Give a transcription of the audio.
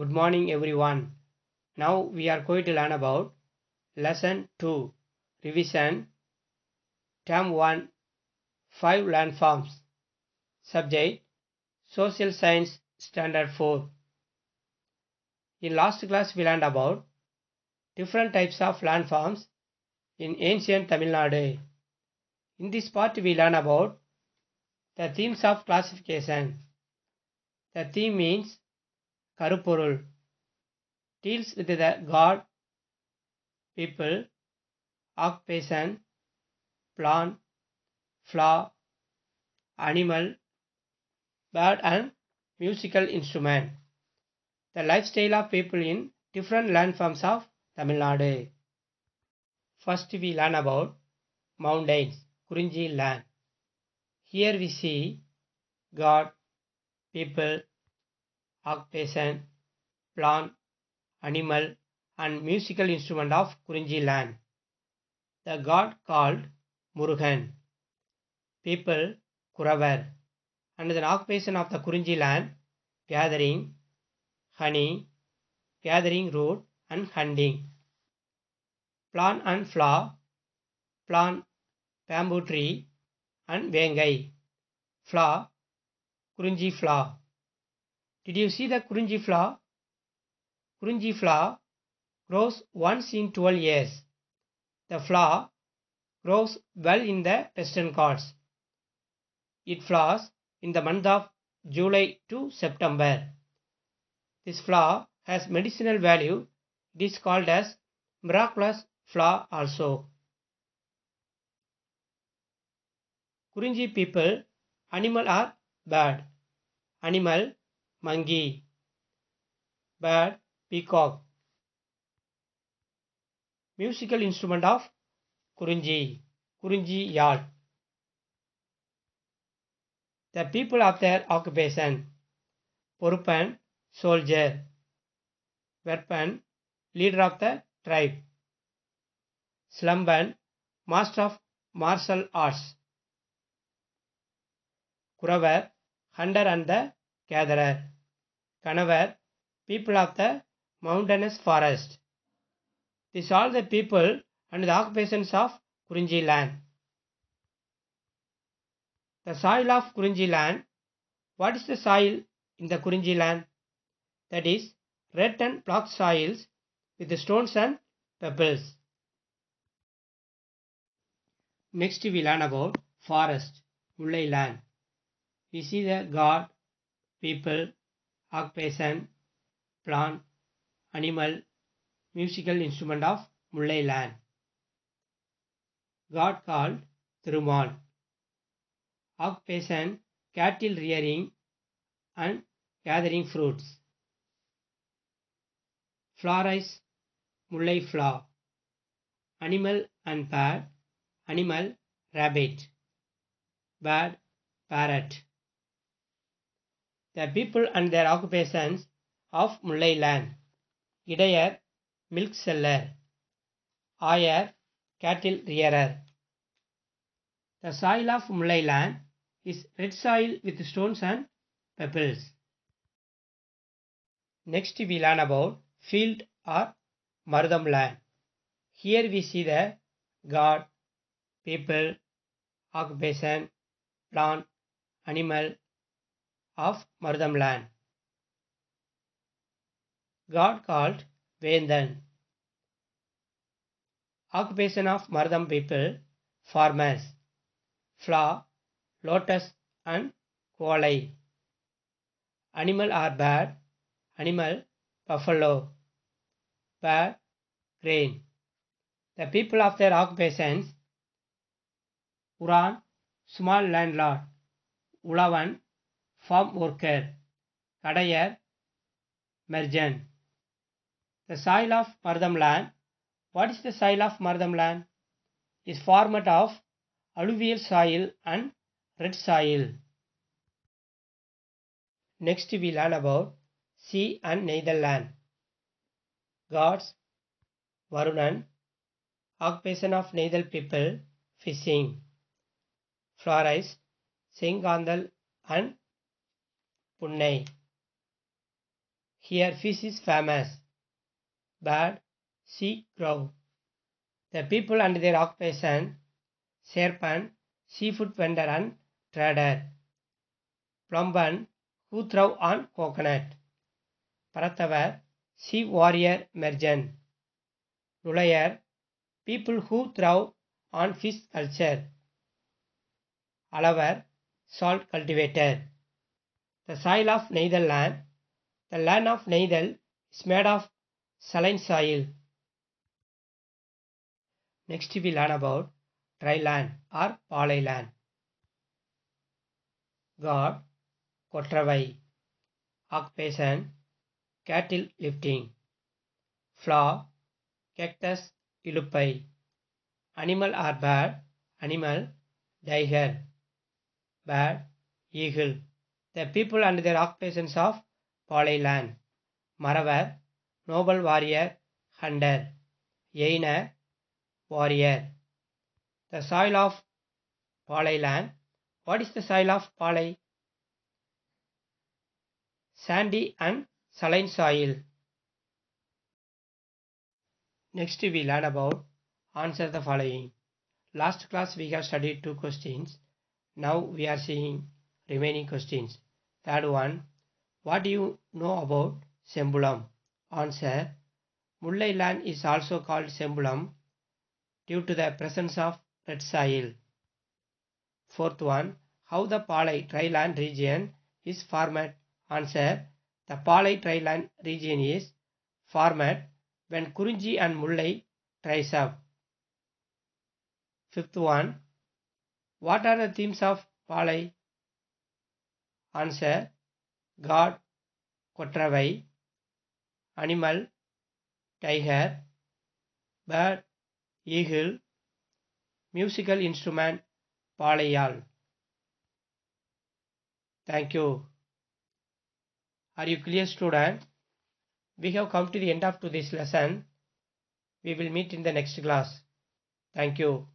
Good morning everyone. Now we are going to learn about lesson 2 revision term 1 5 landforms subject social science standard 4 in last class we learned about different types of landforms in ancient Tamil Nadu in this part we learn about the themes of classification the theme means Karupporul deals with the god, people, occupation, plant, flower, animal, bird and musical instrument. The lifestyle of people in different landforms of Tamil Nadu. First we learn about mountains, Kurinji land. Here we see God, people, occupation plant animal and musical instrument of Kurinji land the god called Murugan people Kuravar and then occupation of the Kurinji land gathering honey gathering root and hunting plant and flower plant bamboo tree and vengai flower Kurinji flower Did you see the Kurunji flower? Kurunji flower grows once in 12 years. The flower grows well in the western Ghats. It flowers in the month of July to September. This flower has medicinal value. It is called as miraculous flower also. Kurinji people, animal are bad. Animal monkey bird peacock musical instrument of kurunji kurunji yard the people of their occupation Porupan soldier Verpan leader of the tribe Slumban master of martial arts Kuravar hunter and the gatherer. Kanavar, people of the mountainous forest. These are the people and the occupations of Kurinji land. The soil of Kurinji land. What is the soil in the Kurinji land? That is red and black soils with stones and pebbles. Next we learn about forest, Mullai land. We see the God people, occupation, plant, animal, musical instrument of Mullai land. God called Thirumal. Occupation, cattle rearing and gathering fruits. Florize, Mullai flower. Animal and bird, animal, rabbit. Bird, parrot the people and their occupations of Mullai land. milk seller, seller Aayar cattle rearer. The soil of Mullai land is red soil with stones and pebbles. Next we learn about field or Marudam land. Here we see the god, people, occupation, plant, animal, of land. God called Vendan. Occupation of Marudam people farmers, flower, lotus, and koalai. Animal are bad, animal buffalo, bad grain. The people of their occupations Uran, small landlord, Ulavan, farm worker, Kadayer, merchant. The soil of Mardamland. What is the soil of Mardamland? Is format of alluvial soil and red soil. Next we learn about sea and Netherland. Gods, Varunan, occupation of nether people, fishing. Florist, Singandal and Punnai. Here fish is famous. But sea crow. The people and their occupation, serpent, seafood vendor and trader. Plumban, who throw on coconut. Paratavar, sea warrior merchant. Rulayar, people who throw on fish culture. Alavar, salt cultivator. The soil of land. The land of Nethel is made of saline soil. Next we learn about dry land or palay land. God, Kotravai, Occupation, Cattle lifting, Flower, Cactus ilupai, Animal or bird, Animal, Tiger, Bird, Eagle the people and their occupations of land. Maravar, noble warrior, hunter. Yaina, warrior. The soil of land. What is the soil of Poly? Sandy and saline soil. Next we learn about answer the following. Last class we have studied two questions. Now we are seeing remaining questions. Third one, what do you know about Sembulam? Answer, Mullai land is also called Sembulam due to the presence of red soil. Fourth one, how the Palai dryland region is formed? Answer, the Palai dryland region is formed when Kurunji and Mullai dries up. Fifth one, what are the themes of Palai Answer God, Kotravai, Animal, Tiger, Bird, Eagle, Musical Instrument, Palayal. Thank you. Are you clear student? We have come to the end of today's lesson. We will meet in the next class. Thank you.